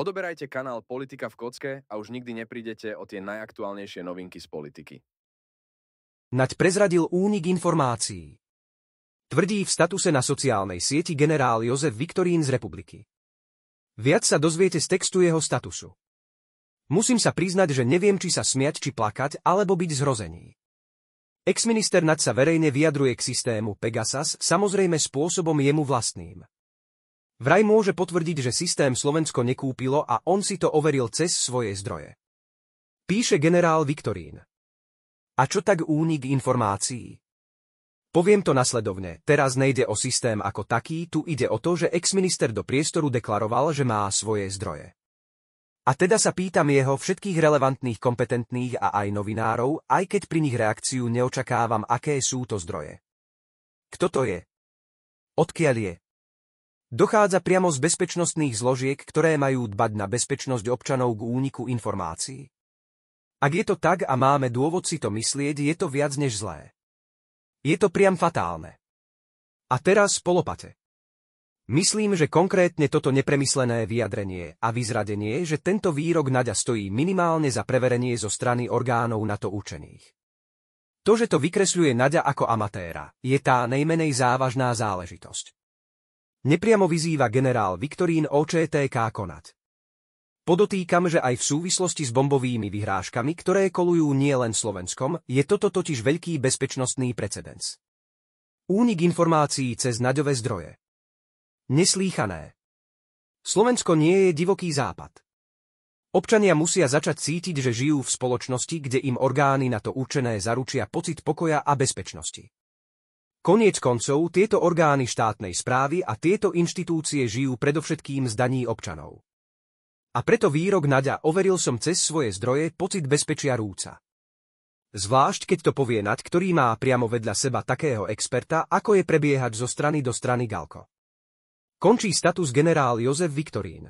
Odoberajte kanál Politika v kocke a už nikdy neprídete o tie najaktuálnejšie novinky z politiky. Naď prezradil únik informácií. Tvrdí v statuse na sociálnej sieti generál Jozef Viktorín z republiky. Viac sa dozviete z textu jeho statusu. Musím sa priznať, že neviem, či sa smiať, či plakať, alebo byť zhrozený. Exminister Naď sa verejne vyjadruje k systému Pegasus, samozrejme spôsobom jemu vlastným. Vraj môže potvrdiť, že systém Slovensko nekúpilo a on si to overil cez svoje zdroje. Píše generál Viktorín. A čo tak únik informácií? Poviem to nasledovne, teraz nejde o systém ako taký, tu ide o to, že exminister do priestoru deklaroval, že má svoje zdroje. A teda sa pýtam jeho všetkých relevantných kompetentných a aj novinárov, aj keď pri nich reakciu neočakávam, aké sú to zdroje. Kto to je? Odkiaľ je? Dochádza priamo z bezpečnostných zložiek, ktoré majú dbať na bezpečnosť občanov k úniku informácií. Ak je to tak a máme dôvod si to myslieť, je to viac než zlé. Je to priam fatálne. A teraz polopate. Myslím, že konkrétne toto nepremyslené vyjadrenie a vyzradenie, že tento výrok Naďa stojí minimálne za preverenie zo strany orgánov na to učených. To, že to vykresľuje Naďa ako amatéra, je tá nejmenej závažná záležitosť. Nepriamo vyzýva generál Viktorín OČTK konať. Podotýkam, že aj v súvislosti s bombovými vyhrážkami, ktoré kolujú nielen Slovenskom, je toto totiž veľký bezpečnostný precedens. Únik informácií cez naďové zdroje. Neslýchané. Slovensko nie je divoký západ. Občania musia začať cítiť, že žijú v spoločnosti, kde im orgány na to určené zaručia pocit pokoja a bezpečnosti. Koniec koncov, tieto orgány štátnej správy a tieto inštitúcie žijú predovšetkým z daní občanov. A preto výrok Naďa overil som cez svoje zdroje pocit bezpečia rúca. Zvlášť keď to povie Naď, ktorý má priamo vedľa seba takého experta, ako je prebiehať zo strany do strany Galko. Končí status generál Jozef Viktorín.